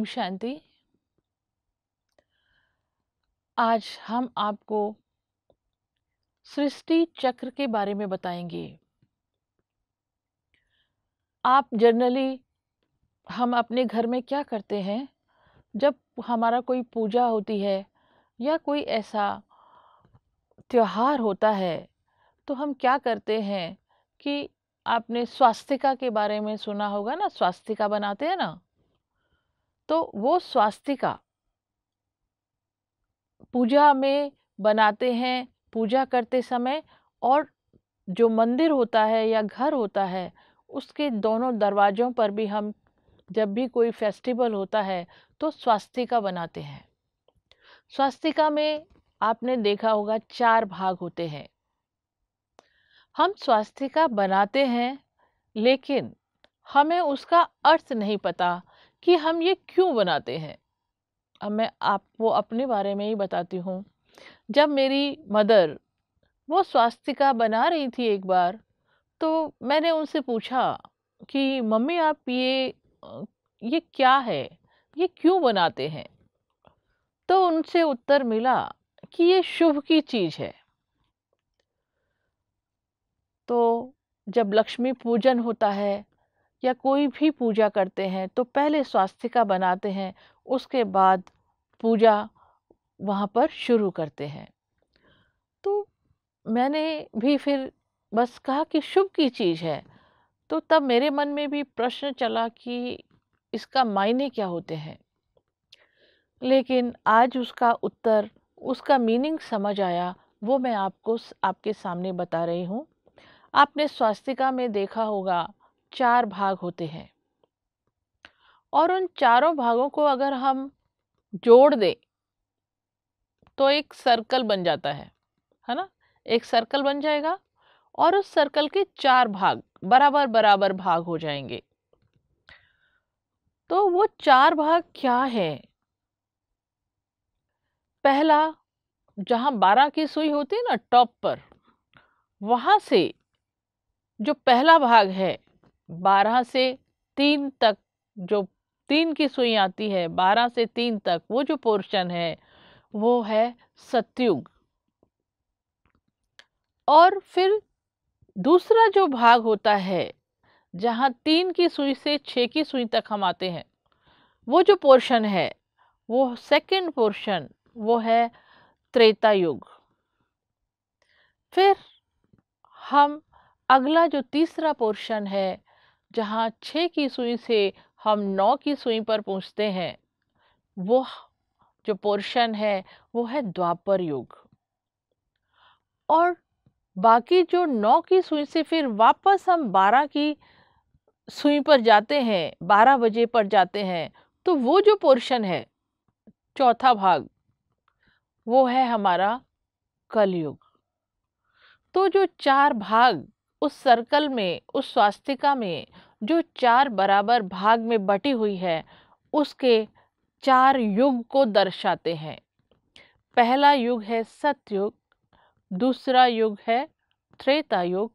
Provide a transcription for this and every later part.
ओम शांति आज हम आपको सृष्टि चक्र के बारे में बताएंगे आप जनरली हम अपने घर में क्या करते हैं जब हमारा कोई पूजा होती है या कोई ऐसा त्यौहार होता है तो हम क्या करते हैं कि आपने स्वास्थिका के बारे में सुना होगा ना स्वास्थिका बनाते हैं ना तो वो स्वास्तिका पूजा में बनाते हैं पूजा करते समय और जो मंदिर होता है या घर होता है उसके दोनों दरवाज़ों पर भी हम जब भी कोई फेस्टिवल होता है तो स्वास्तिका बनाते हैं स्वास्तिका में आपने देखा होगा चार भाग होते हैं हम स्वास्तिका बनाते हैं लेकिन हमें उसका अर्थ नहीं पता कि हम ये क्यों बनाते हैं अब मैं आपको अपने बारे में ही बताती हूँ जब मेरी मदर वो स्वास्तिका बना रही थी एक बार तो मैंने उनसे पूछा कि मम्मी आप ये ये क्या है ये क्यों बनाते हैं तो उनसे उत्तर मिला कि ये शुभ की चीज़ है तो जब लक्ष्मी पूजन होता है या कोई भी पूजा करते हैं तो पहले स्वास्थिका बनाते हैं उसके बाद पूजा वहाँ पर शुरू करते हैं तो मैंने भी फिर बस कहा कि शुभ की चीज़ है तो तब मेरे मन में भी प्रश्न चला कि इसका मायने क्या होते हैं लेकिन आज उसका उत्तर उसका मीनिंग समझ आया वो मैं आपको आपके सामने बता रही हूँ आपने स्वास्तिका में देखा होगा चार भाग होते हैं और उन चारों भागों को अगर हम जोड़ दें तो एक सर्कल बन जाता है है ना एक सर्कल बन जाएगा और उस सर्कल के चार भाग बराबर बराबर भाग हो जाएंगे तो वो चार भाग क्या है पहला जहां बारह की सुई होती है ना टॉप पर वहां से जो पहला भाग है बारह से तीन तक जो तीन की सुई आती है बारह से तीन तक वो जो पोर्शन है वो है सत्युग और फिर दूसरा जो भाग होता है जहाँ तीन की सुई से छः की सुई तक हम आते हैं वो जो पोर्शन है वो सेकंड पोर्शन वो है त्रेता युग फिर हम अगला जो तीसरा पोर्शन है जहाँ छः की सुई से हम नौ की सुई पर पहुँचते हैं वो जो पोर्शन है वो है द्वापर युग और बाकी जो नौ की सुई से फिर वापस हम बारह की सुई पर जाते हैं बारह बजे पर जाते हैं तो वो जो पोर्शन है चौथा भाग वो है हमारा कलयुग तो जो चार भाग उस सर्कल में उस स्वास्तिका में जो चार बराबर भाग में बटी हुई है उसके चार युग को दर्शाते हैं पहला युग है सतयुग दूसरा युग है त्रेता युग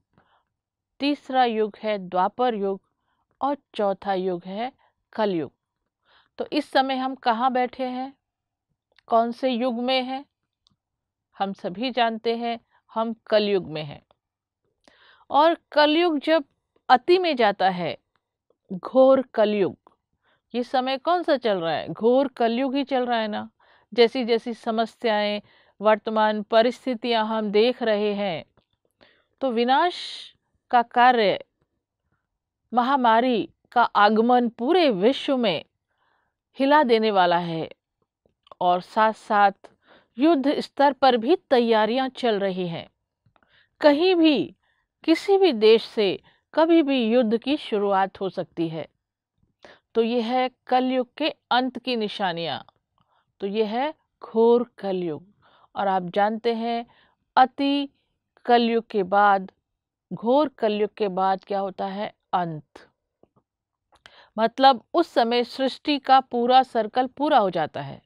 तीसरा युग है द्वापर युग और चौथा युग है कलयुग तो इस समय हम कहाँ बैठे हैं कौन से युग में हैं हम सभी जानते हैं हम कलयुग में हैं और कलयुग जब अति में जाता है घोर कलयुग ये समय कौन सा चल रहा है घोर कलयुग ही चल रहा है ना जैसी जैसी समस्याएं वर्तमान परिस्थितियां हम देख रहे हैं तो विनाश का कार्य महामारी का आगमन पूरे विश्व में हिला देने वाला है और साथ साथ युद्ध स्तर पर भी तैयारियां चल रही हैं कहीं भी किसी भी देश से कभी भी युद्ध की शुरुआत हो सकती है तो यह है कलयुग के अंत की निशानियाँ तो यह है घोर कलयुग और आप जानते हैं अति कलयुग के बाद घोर कलयुग के बाद क्या होता है अंत मतलब उस समय सृष्टि का पूरा सर्कल पूरा हो जाता है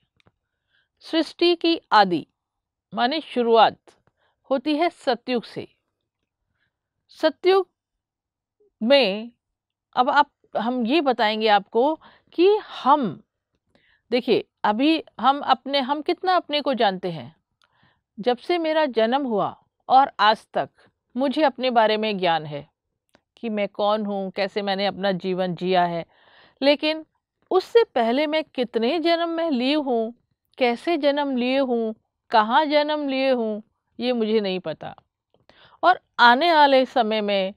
सृष्टि की आदि माने शुरुआत होती है सतयुग से सत्युग में अब आप हम ये बताएंगे आपको कि हम देखिए अभी हम अपने हम कितना अपने को जानते हैं जब से मेरा जन्म हुआ और आज तक मुझे अपने बारे में ज्ञान है कि मैं कौन हूँ कैसे मैंने अपना जीवन जिया है लेकिन उससे पहले मैं कितने जन्म में लिए हूँ कैसे जन्म लिए हूँ कहाँ जन्म लिए हूँ ये मुझे नहीं पता और आने वाले समय में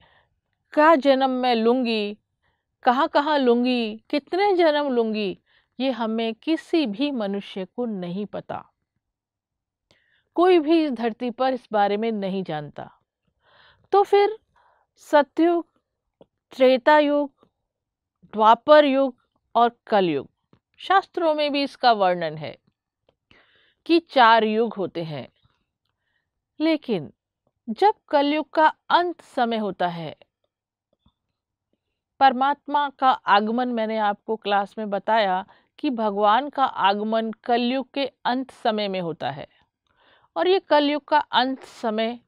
क्या जन्म मैं लूँगी कहाँ कहाँ लूँगी कितने जन्म लूँगी ये हमें किसी भी मनुष्य को नहीं पता कोई भी इस धरती पर इस बारे में नहीं जानता तो फिर सत्युग त्रेता युग द्वापर युग और कलयुग शास्त्रों में भी इसका वर्णन है कि चार युग होते हैं लेकिन जब कलयुग का अंत समय होता है परमात्मा का आगमन मैंने आपको क्लास में बताया कि भगवान का आगमन कलयुग के अंत समय में होता है और ये कलयुग का अंत समय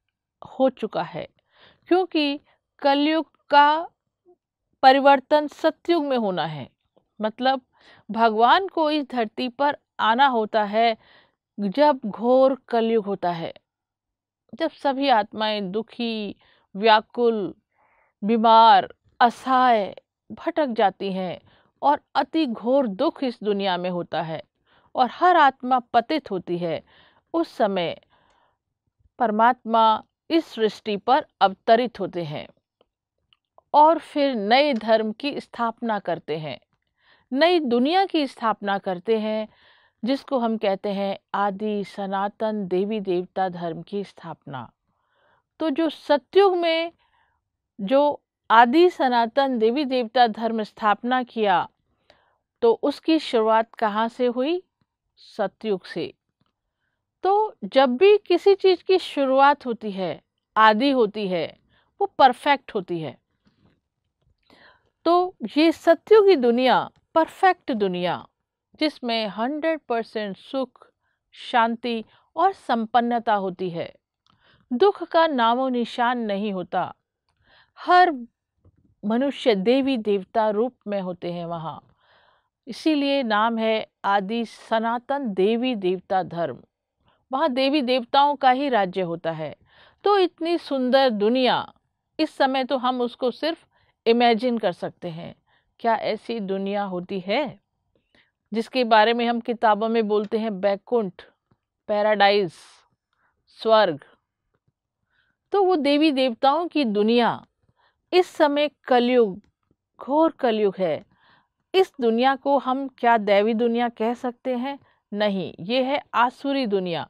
हो चुका है क्योंकि कलयुग का परिवर्तन सत्युग में होना है मतलब भगवान को इस धरती पर आना होता है जब घोर कलयुग होता है जब सभी आत्माएं दुखी व्याकुल बीमार असहाय भटक जाती हैं और अति घोर दुख इस दुनिया में होता है और हर आत्मा पतित होती है उस समय परमात्मा इस सृष्टि पर अवतरित होते हैं और फिर नए धर्म की स्थापना करते हैं नई दुनिया की स्थापना करते हैं जिसको हम कहते हैं आदि सनातन देवी देवता धर्म की स्थापना तो जो सत्युग में जो आदि सनातन देवी देवता धर्म स्थापना किया तो उसकी शुरुआत कहाँ से हुई सत्युग से तो जब भी किसी चीज़ की शुरुआत होती है आदि होती है वो परफेक्ट होती है तो ये सत्युग की दुनिया परफेक्ट दुनिया जिसमें हंड्रेड परसेंट सुख शांति और संपन्नता होती है दुख का नामो निशान नहीं होता हर मनुष्य देवी देवता रूप में होते हैं वहाँ इसीलिए नाम है आदि सनातन देवी देवता धर्म वहाँ देवी देवताओं का ही राज्य होता है तो इतनी सुंदर दुनिया इस समय तो हम उसको सिर्फ इमेजिन कर सकते हैं क्या ऐसी दुनिया होती है जिसके बारे में हम किताबों में बोलते हैं बैकुंठ पैराडाइज स्वर्ग तो वो देवी देवताओं की दुनिया इस समय कलयुग घोर कलयुग है इस दुनिया को हम क्या दैवी दुनिया कह सकते हैं नहीं ये है आसुरी दुनिया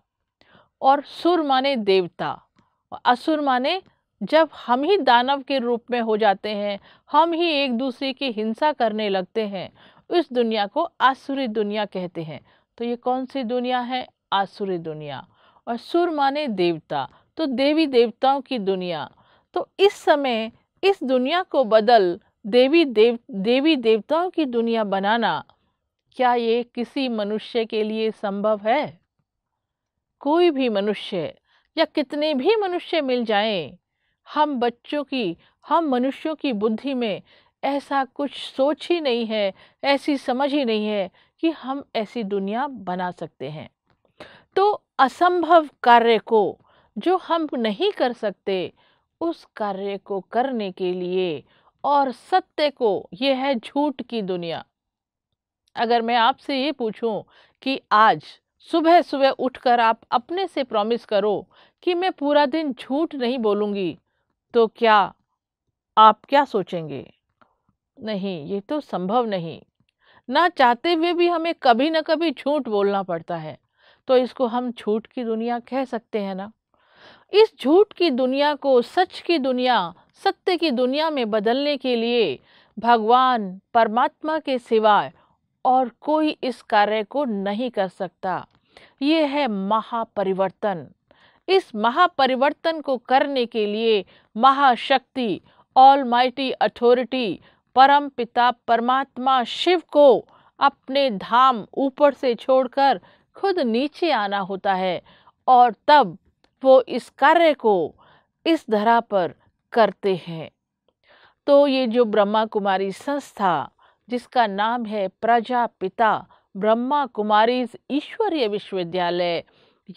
और सुर माने देवता और असुर माने जब हम ही दानव के रूप में हो जाते हैं हम ही एक दूसरे की हिंसा करने लगते हैं उस दुनिया को आसुरी दुनिया कहते हैं तो ये कौन सी दुनिया है आसुरी दुनिया और सुर माने देवता तो देवी देवताओं की दुनिया तो इस समय इस दुनिया को बदल देवी देव देवी देवताओं की दुनिया बनाना क्या ये किसी मनुष्य के लिए संभव है कोई भी मनुष्य या कितने भी मनुष्य मिल जाएं हम बच्चों की हम मनुष्यों की बुद्धि में ऐसा कुछ सोच ही नहीं है ऐसी समझ ही नहीं है कि हम ऐसी दुनिया बना सकते हैं तो असंभव कार्य को जो हम नहीं कर सकते उस कार्य को करने के लिए और सत्य को यह है झूठ की दुनिया अगर मैं आपसे ये पूछूं कि आज सुबह सुबह उठकर आप अपने से प्रॉमिस करो कि मैं पूरा दिन झूठ नहीं बोलूँगी तो क्या आप क्या सोचेंगे नहीं ये तो संभव नहीं ना चाहते हुए भी हमें कभी ना कभी झूठ बोलना पड़ता है तो इसको हम झूठ की दुनिया कह सकते हैं ना इस झूठ की दुनिया को सच की दुनिया सत्य की दुनिया में बदलने के लिए भगवान परमात्मा के सिवाय और कोई इस कार्य को नहीं कर सकता ये है महापरिवर्तन इस महापरिवर्तन को करने के लिए महाशक्ति ऑल माइटी अथॉरिटी परम पिता परमात्मा शिव को अपने धाम ऊपर से छोड़कर खुद नीचे आना होता है और तब वो इस कार्य को इस धरा पर करते हैं तो ये जो ब्रह्मा कुमारी संस्था जिसका नाम है प्रजापिता ब्रह्मा कुमारी ईश्वरीय विश्वविद्यालय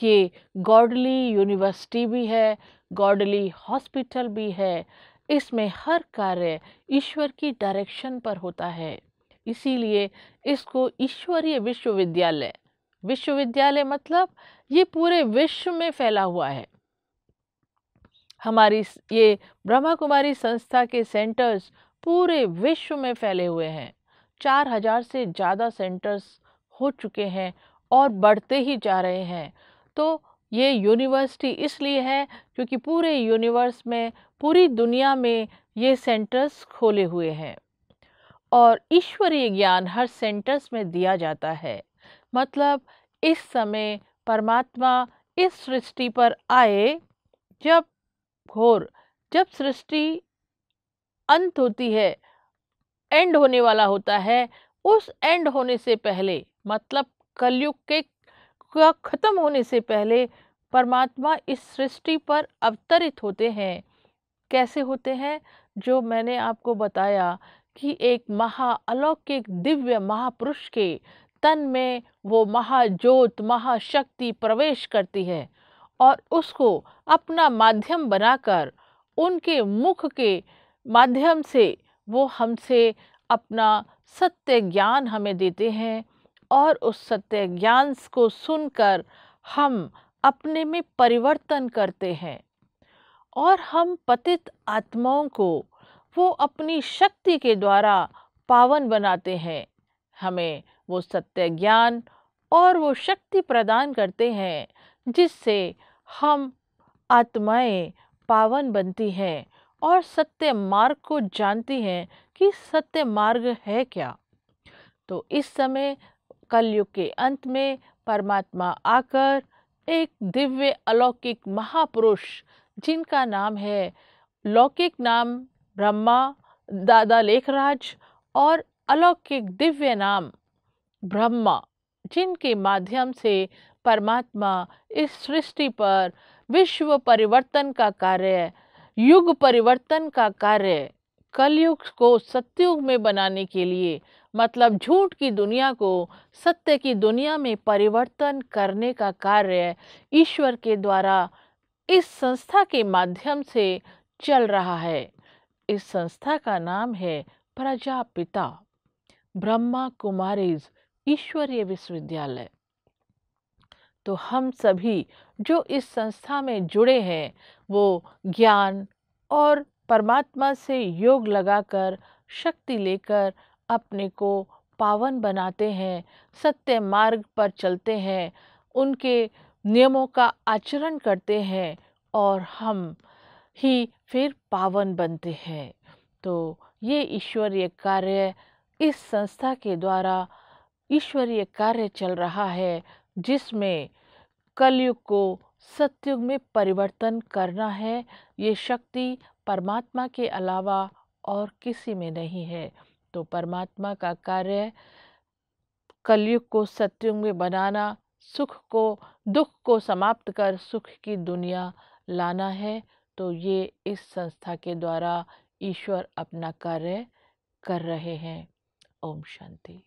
ये गॉडली यूनिवर्सिटी भी है गॉडली हॉस्पिटल भी है इसमें हर कार्य ईश्वर की डायरेक्शन पर होता है इसीलिए इसको ईश्वरीय विश्वविद्यालय विश्वविद्यालय मतलब ये पूरे विश्व में फैला हुआ है हमारी ये ब्रह्मा कुमारी संस्था के सेंटर्स पूरे विश्व में फैले हुए हैं चार हजार से ज़्यादा सेंटर्स हो चुके हैं और बढ़ते ही जा रहे हैं तो ये यूनिवर्सिटी इसलिए है क्योंकि पूरे यूनिवर्स में पूरी दुनिया में ये सेंटर्स खोले हुए हैं और ईश्वरीय ज्ञान हर सेंटर्स में दिया जाता है मतलब इस समय परमात्मा इस सृष्टि पर आए जब घोर जब सृष्टि अंत होती है एंड होने वाला होता है उस एंड होने से पहले मतलब कलयुग के का खत्म होने से पहले परमात्मा इस सृष्टि पर अवतरित होते हैं कैसे होते हैं जो मैंने आपको बताया कि एक अलौकिक दिव्य महापुरुष के तन में वो महाज्योत महाशक्ति प्रवेश करती है और उसको अपना माध्यम बनाकर उनके मुख के माध्यम से वो हमसे अपना सत्य ज्ञान हमें देते हैं और उस सत्य ज्ञान को सुनकर हम अपने में परिवर्तन करते हैं और हम पतित आत्माओं को वो अपनी शक्ति के द्वारा पावन बनाते हैं हमें वो सत्य ज्ञान और वो शक्ति प्रदान करते हैं जिससे हम आत्माएं पावन बनती हैं और सत्य मार्ग को जानती हैं कि सत्य मार्ग है क्या तो इस समय कलयुग के अंत में परमात्मा आकर एक दिव्य अलौकिक महापुरुष जिनका नाम है लौकिक नाम ब्रह्मा दादा लेखराज और अलौकिक दिव्य नाम ब्रह्मा जिनके माध्यम से परमात्मा इस सृष्टि पर विश्व परिवर्तन का कार्य युग परिवर्तन का कार्य कलयुग को सत्युग में बनाने के लिए मतलब झूठ की दुनिया को सत्य की दुनिया में परिवर्तन करने का कार्य ईश्वर के द्वारा इस संस्था के माध्यम से चल रहा है इस संस्था का नाम है प्रजापिता ब्रह्मा कुमारीज ईश्वरीय विश्वविद्यालय तो हम सभी जो इस संस्था में जुड़े हैं वो ज्ञान और परमात्मा से योग लगाकर शक्ति लेकर अपने को पावन बनाते हैं सत्य मार्ग पर चलते हैं उनके नियमों का आचरण करते हैं और हम ही फिर पावन बनते हैं तो ये ईश्वरीय कार्य इस संस्था के द्वारा ईश्वरीय कार्य चल रहा है जिसमें कलयुग को सत्युग में परिवर्तन करना है ये शक्ति परमात्मा के अलावा और किसी में नहीं है तो परमात्मा का कार्य कलयुग को सत्युग में बनाना सुख को दुख को समाप्त कर सुख की दुनिया लाना है तो ये इस संस्था के द्वारा ईश्वर अपना कार्य कर रहे हैं ओम शांति